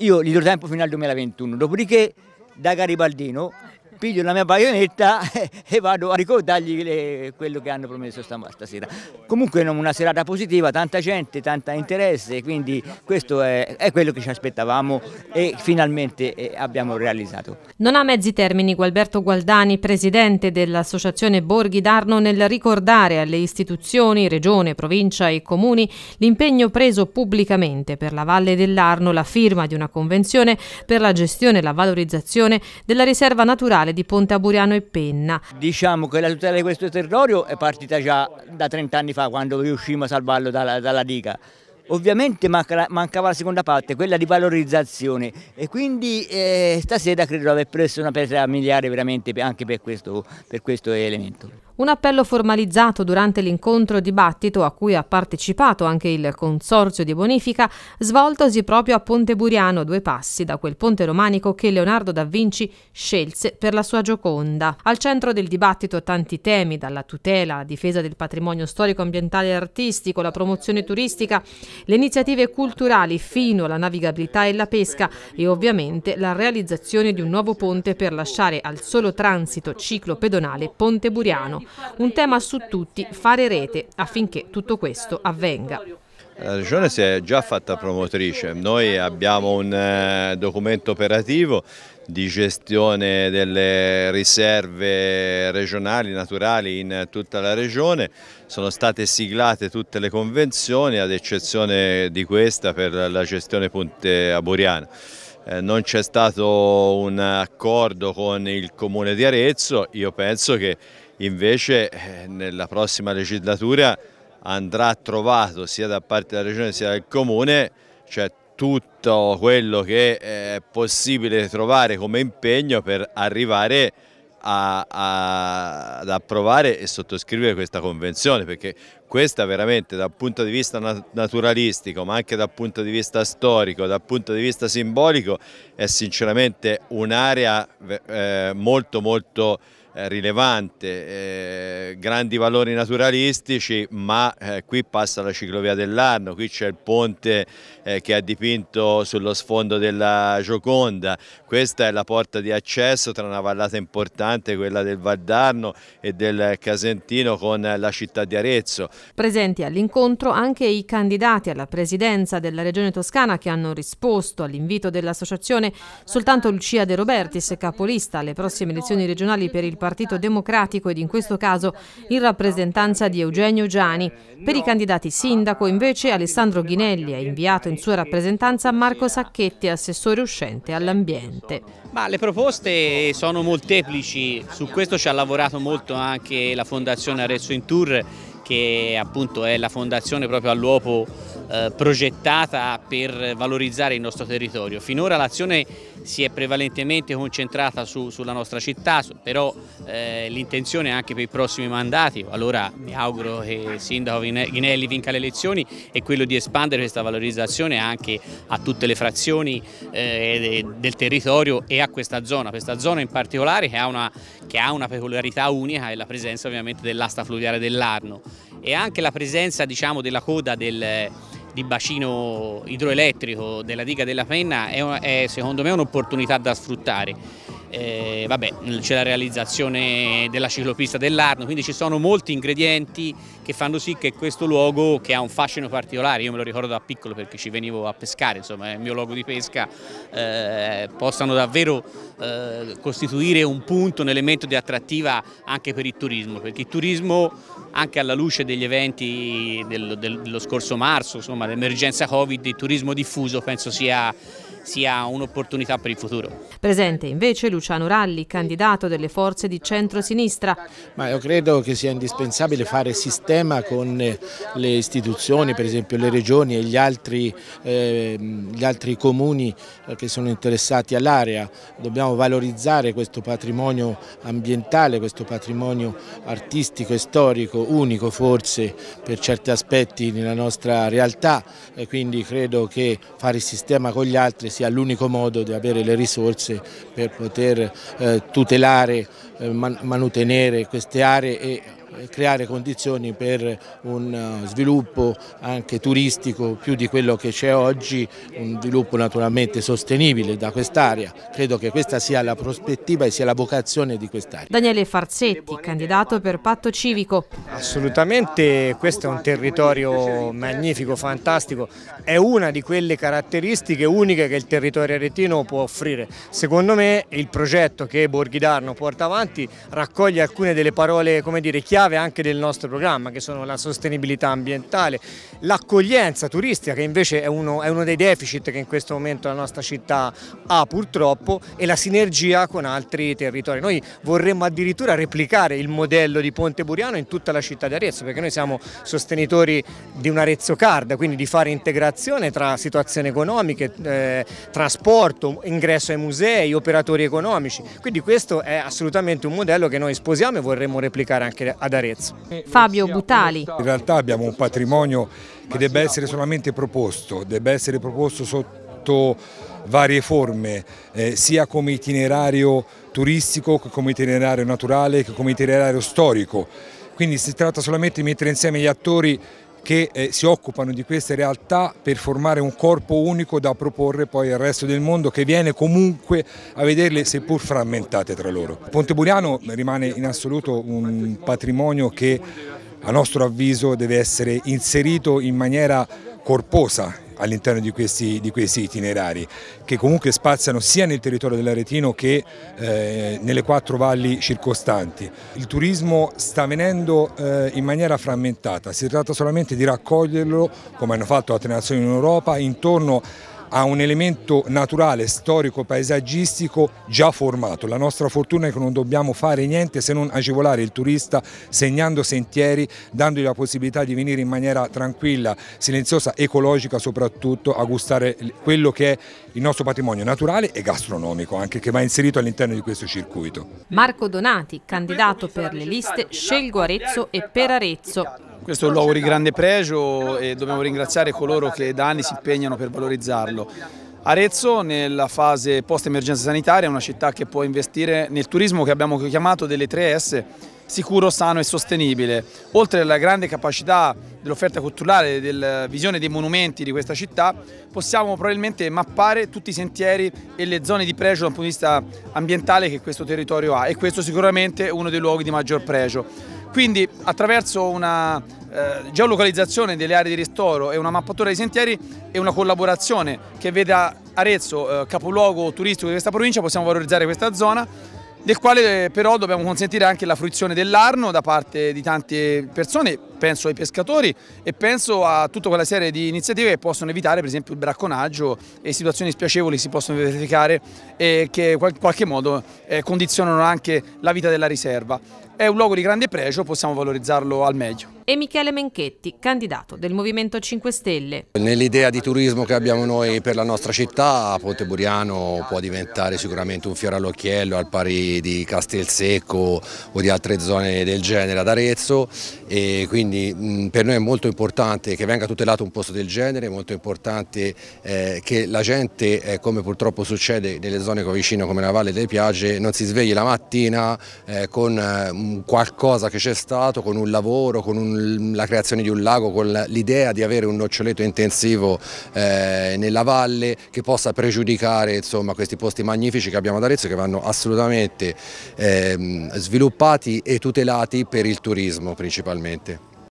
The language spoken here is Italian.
Io gli do tempo fino al 2021, dopodiché da Garibaldino piglio la mia baionetta e vado a ricordargli quello che hanno promesso stasera. Comunque una serata positiva, tanta gente, tanto interesse, quindi questo è, è, quello che ci aspettavamo e finalmente eh, abbiamo realizzato. Non ha mezzi termini Gualberto Gualdani, presidente dell'associazione Borghi d'Arno, nel ricordare alle istituzioni, regione, provincia e comuni l'impegno preso pubblicamente per la Valle dell'Arno, la firma di una convenzione per la gestione e la valorizzazione della riserva naturale municipale di Ponte Aburiano e Penna. Diciamo che la tutela di questo territorio è partita già da 30 anni fa quando riuscimmo a salvarlo dalla, dalla diga. Ovviamente mancava la seconda parte, quella di valorizzazione e quindi eh, stasera credo di aver preso una pietra miliare veramente anche per questo, per questo elemento. Un appello formalizzato durante l'incontro dibattito a cui ha partecipato anche il Consorzio di Bonifica, svoltosi proprio a Ponte Buriano, due passi da quel ponte romanico che Leonardo da Vinci scelse per la sua Gioconda. Al centro del dibattito tanti temi, dalla tutela alla difesa del patrimonio storico, ambientale e artistico, la promozione turistica, le iniziative culturali fino alla navigabilità e la pesca e ovviamente la realizzazione di un nuovo ponte per lasciare al solo transito ciclo pedonale Ponte Buriano. Un tema su tutti, fare rete affinché tutto questo avvenga. La Regione si è già fatta promotrice, noi abbiamo un eh, documento operativo di gestione delle riserve regionali, naturali in tutta la Regione, sono state siglate tutte le convenzioni ad eccezione di questa per la gestione Ponte Aburiana eh, non c'è stato un accordo con il comune di Arezzo, io penso che invece eh, nella prossima legislatura andrà trovato sia da parte della Regione sia del Comune cioè tutto quello che è possibile trovare come impegno per arrivare a, a, ad approvare e sottoscrivere questa convenzione perché questa veramente dal punto di vista naturalistico ma anche dal punto di vista storico, dal punto di vista simbolico è sinceramente un'area eh, molto molto eh, rilevante, eh, grandi valori naturalistici, ma eh, qui passa la ciclovia dell'Arno, qui c'è il ponte che ha dipinto sullo sfondo della Gioconda, questa è la porta di accesso tra una vallata importante, quella del Valdarno e del Casentino con la città di Arezzo. Presenti all'incontro anche i candidati alla presidenza della Regione Toscana che hanno risposto all'invito dell'associazione soltanto Lucia De Robertis, capolista alle prossime elezioni regionali per il Parlamento Partito Democratico ed in questo caso in rappresentanza di Eugenio Giani. Per i candidati sindaco invece Alessandro Ghinelli ha inviato in sua rappresentanza Marco Sacchetti, assessore uscente all'ambiente. le proposte sono molteplici, su questo ci ha lavorato molto anche la Fondazione Arezzo in Tour che appunto è la fondazione proprio all'uopo eh, progettata per valorizzare il nostro territorio. Finora l'azione si è prevalentemente concentrata su, sulla nostra città, però eh, l'intenzione anche per i prossimi mandati, allora mi auguro che il sindaco Ghinelli vinca le elezioni, è quello di espandere questa valorizzazione anche a tutte le frazioni eh, del territorio e a questa zona, questa zona in particolare che ha una, che ha una peculiarità unica è la presenza ovviamente dell'asta fluviale dell'Arno e anche la presenza diciamo, della coda del di bacino idroelettrico della diga della Penna è, è secondo me un'opportunità da sfruttare eh, vabbè, c'è la realizzazione della ciclopista dell'Arno, quindi ci sono molti ingredienti che fanno sì che questo luogo che ha un fascino particolare, io me lo ricordo da piccolo perché ci venivo a pescare, insomma è il mio luogo di pesca, eh, possano davvero eh, costituire un punto, un elemento di attrattiva anche per il turismo, perché il turismo anche alla luce degli eventi del, del, dello scorso marzo, insomma l'emergenza Covid, il turismo diffuso penso sia sia un'opportunità per il futuro. Presente invece Luciano Ralli, candidato delle forze di centrosinistra. Ma io credo che sia indispensabile fare sistema con eh, le istituzioni, per esempio le regioni e gli altri, eh, gli altri comuni eh, che sono interessati all'area. Dobbiamo valorizzare questo patrimonio ambientale, questo patrimonio artistico e storico, unico forse per certi aspetti nella nostra realtà e quindi credo che fare sistema con gli altri che sia l'unico modo di avere le risorse per poter eh, tutelare, eh, man mantenere queste aree e eh, creare condizioni per un eh, sviluppo anche turistico più di quello che c'è oggi, un sviluppo naturalmente sostenibile da quest'area. Credo che questa sia la prospettiva e sia la vocazione di quest'area. Daniele Farzetti, candidato per patto civico. Assolutamente, questo è un territorio magnifico, fantastico, è una di quelle caratteristiche uniche che il territorio aretino può offrire. Secondo me il progetto che Borghidarno porta avanti raccoglie alcune delle parole come dire, chiave chiave anche del nostro programma che sono la sostenibilità ambientale, l'accoglienza turistica che invece è uno, è uno, dei deficit che in questo momento la nostra città ha purtroppo e la sinergia con altri territori. Noi vorremmo addirittura replicare il modello di Ponte Buriano in tutta la città di Arezzo perché noi siamo sostenitori di un Arezzo Card, quindi di fare integrazione tra situazioni economiche, eh, trasporto, ingresso ai musei, operatori economici, quindi questo è assolutamente un modello che noi sposiamo e vorremmo replicare anche a ad Arezzo. Fabio Butali. In realtà abbiamo un patrimonio che debba essere solamente proposto, debba essere proposto sotto varie forme, eh, sia come itinerario turistico che come itinerario naturale che come itinerario storico. Quindi si tratta solamente di mettere insieme gli attori che eh, si occupano di queste realtà per formare un corpo unico da proporre poi al resto del mondo che viene comunque a vederle seppur frammentate tra loro. Ponte Buriano rimane in assoluto un patrimonio che a nostro avviso deve essere inserito in maniera corposa all'interno di, di questi, itinerari che comunque spaziano sia nel territorio dell'Aretino che eh, nelle quattro valli circostanti. Il turismo sta venendo eh, in maniera frammentata, si tratta solamente di raccoglierlo come hanno fatto altre nazioni in Europa intorno ha un elemento naturale, storico, paesaggistico già formato. La nostra fortuna è che non dobbiamo fare niente se non agevolare il turista segnando sentieri, dandogli la possibilità di venire in maniera tranquilla, silenziosa, ecologica soprattutto, a gustare quello che è il nostro patrimonio naturale e gastronomico, anche che va inserito all'interno di questo circuito. Marco Donati, candidato per le liste Scelgo Arezzo e per Arezzo. Questo è un luogo di grande pregio e dobbiamo ringraziare coloro che da anni si impegnano per valorizzarlo. Arezzo nella fase post-emergenza sanitaria è una città che può investire nel turismo che abbiamo chiamato delle 3S sicuro, sano e sostenibile. Oltre alla grande capacità dell'offerta culturale, e della visione dei monumenti di questa città, possiamo probabilmente mappare tutti i sentieri e le zone di pregio dal punto di vista ambientale che questo territorio ha e questo sicuramente è uno dei luoghi di maggior pregio. Quindi attraverso una eh, geolocalizzazione delle aree di ristoro e una mappatura dei sentieri e una collaborazione che veda Arezzo eh, capoluogo turistico di questa provincia possiamo valorizzare questa zona del quale eh, però dobbiamo consentire anche la fruizione dell'arno da parte di tante persone penso ai pescatori e penso a tutta quella serie di iniziative che possono evitare per esempio il bracconaggio e situazioni spiacevoli si possono verificare e che in qualche modo eh, condizionano anche la vita della riserva. È un luogo di grande pregio, possiamo valorizzarlo al meglio. E Michele Menchetti, candidato del Movimento 5 Stelle. Nell'idea di turismo che abbiamo noi per la nostra città, Ponte Buriano può diventare sicuramente un fiore all'occhiello al pari di Castelsecco o di altre zone del genere ad Arezzo e quindi quindi mh, per noi è molto importante che venga tutelato un posto del genere, è molto importante eh, che la gente, eh, come purtroppo succede nelle zone qua vicino come la Valle delle Piagge, non si svegli la mattina eh, con eh, qualcosa che c'è stato, con un lavoro, con un, la creazione di un lago, con l'idea di avere un noccioletto intensivo eh, nella valle che possa pregiudicare insomma, questi posti magnifici che abbiamo ad Arezzo che vanno assolutamente ehm, sviluppati e tutelati per il turismo principalmente.